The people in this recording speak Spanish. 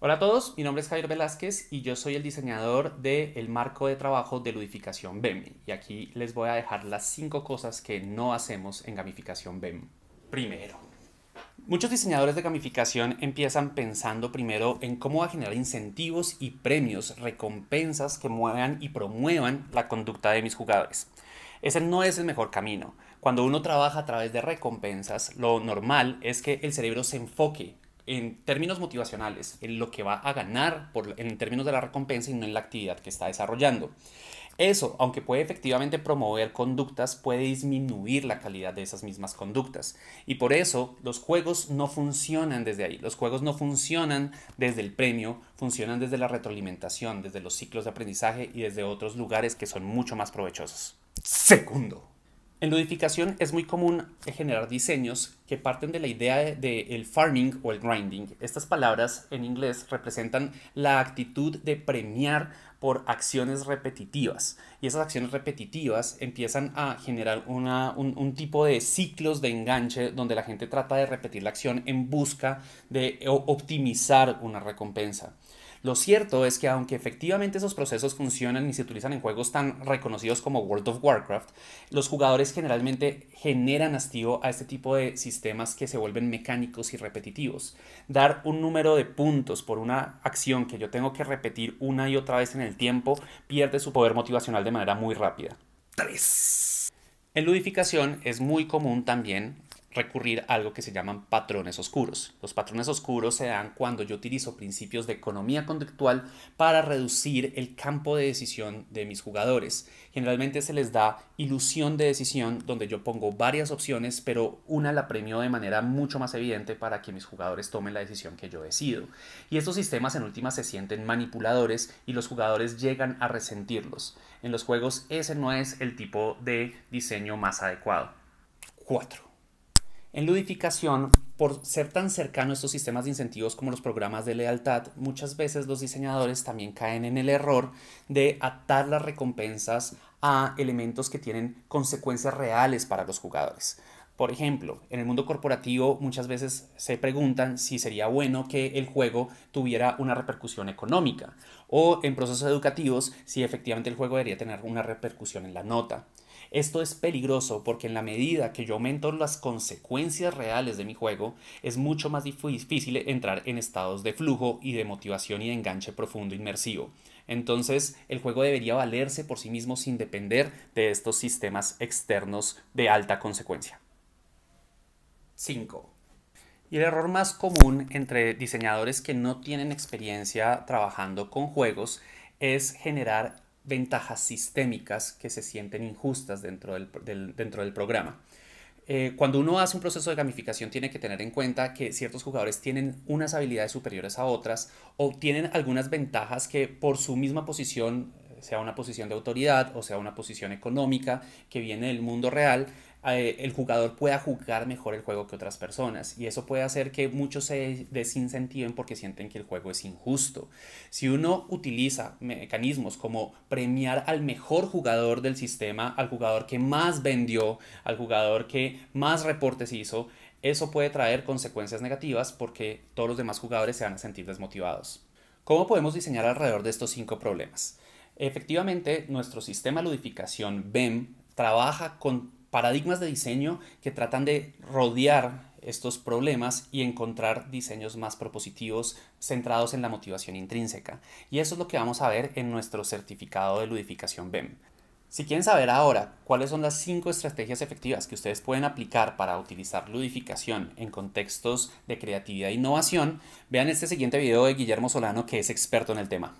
Hola a todos, mi nombre es Javier Velázquez y yo soy el diseñador del marco de trabajo de ludificación BEM. Y aquí les voy a dejar las 5 cosas que no hacemos en gamificación BEM. Primero, muchos diseñadores de gamificación empiezan pensando primero en cómo va a generar incentivos y premios, recompensas que muevan y promuevan la conducta de mis jugadores. Ese no es el mejor camino. Cuando uno trabaja a través de recompensas, lo normal es que el cerebro se enfoque en términos motivacionales, en lo que va a ganar en términos de la recompensa y no en la actividad que está desarrollando. Eso, aunque puede efectivamente promover conductas, puede disminuir la calidad de esas mismas conductas. Y por eso los juegos no funcionan desde ahí. Los juegos no funcionan desde el premio, funcionan desde la retroalimentación, desde los ciclos de aprendizaje y desde otros lugares que son mucho más provechosos. Segundo. En ludificación es muy común generar diseños que parten de la idea del de, el farming o el grinding. Estas palabras en inglés representan la actitud de premiar por acciones repetitivas. Y esas acciones repetitivas empiezan a generar un, tipo de ciclos de enganche donde la gente trata de repetir la acción en busca de optimizar una recompensa. Lo cierto es que aunque efectivamente esos procesos funcionan y se utilizan en juegos tan reconocidos como World of Warcraft, los jugadores generalmente generan hastío a este tipo de sistemas que se vuelven mecánicos y repetitivos. Dar un número de puntos por una acción que yo tengo que repetir una y otra vez en el tiempo pierde su poder motivacional de manera muy rápida. 3. En ludificación es muy común también recurrir a algo que se llaman patrones oscuros. Los patrones oscuros se dan cuando yo utilizo principios de economía conductual para reducir el campo de decisión de mis jugadores. Generalmente se les da ilusión de decisión donde yo pongo varias opciones, pero una la premio de manera mucho más evidente para que mis jugadores tomen la decisión que yo decido. Y estos sistemas en última se sienten manipuladores y los jugadores llegan a resentirlos. En los juegos ese no es el tipo de diseño más adecuado. 4 en ludificación, por ser tan cercano a estos sistemas de incentivos como los programas de lealtad, muchas veces los diseñadores también caen en el error de atar las recompensas a elementos que tienen consecuencias reales para los jugadores. Por ejemplo, en el mundo corporativo muchas veces se preguntan si sería bueno que el juego tuviera una repercusión económica o en procesos educativos si efectivamente el juego debería tener una repercusión en la nota. Esto es peligroso porque en la medida que yo aumento las consecuencias reales de mi juego, es mucho más difícil entrar en estados de flujo y de motivación y de enganche profundo inmersivo. Entonces, el juego debería valerse por sí mismo sin depender de estos sistemas externos de alta consecuencia. 5. Y el error más común entre diseñadores que no tienen experiencia trabajando con juegos es generar ventajas sistémicas que se sienten injustas dentro del, dentro del programa. Eh, cuando uno hace un proceso de gamificación tiene que tener en cuenta que ciertos jugadores tienen unas habilidades superiores a otras o tienen algunas ventajas que por su misma posición sea una posición de autoridad o sea una posición económica que viene del mundo real, eh, el jugador pueda jugar mejor el juego que otras personas. Y eso puede hacer que muchos se desincentiven porque sienten que el juego es injusto. Si uno utiliza mecanismos como premiar al mejor jugador del sistema, al jugador que más vendió, al jugador que más reportes hizo, eso puede traer consecuencias negativas porque todos los demás jugadores se van a sentir desmotivados. ¿Cómo podemos diseñar alrededor de estos cinco problemas? Efectivamente, nuestro sistema de ludificación BEM trabaja con paradigmas de diseño que tratan de rodear estos problemas y encontrar diseños más propositivos centrados en la motivación intrínseca. Y eso es lo que vamos a ver en nuestro certificado de ludificación BEM. Si quieren saber ahora cuáles son las cinco estrategias efectivas que ustedes pueden aplicar para utilizar ludificación en contextos de creatividad e innovación, vean este siguiente video de Guillermo Solano que es experto en el tema.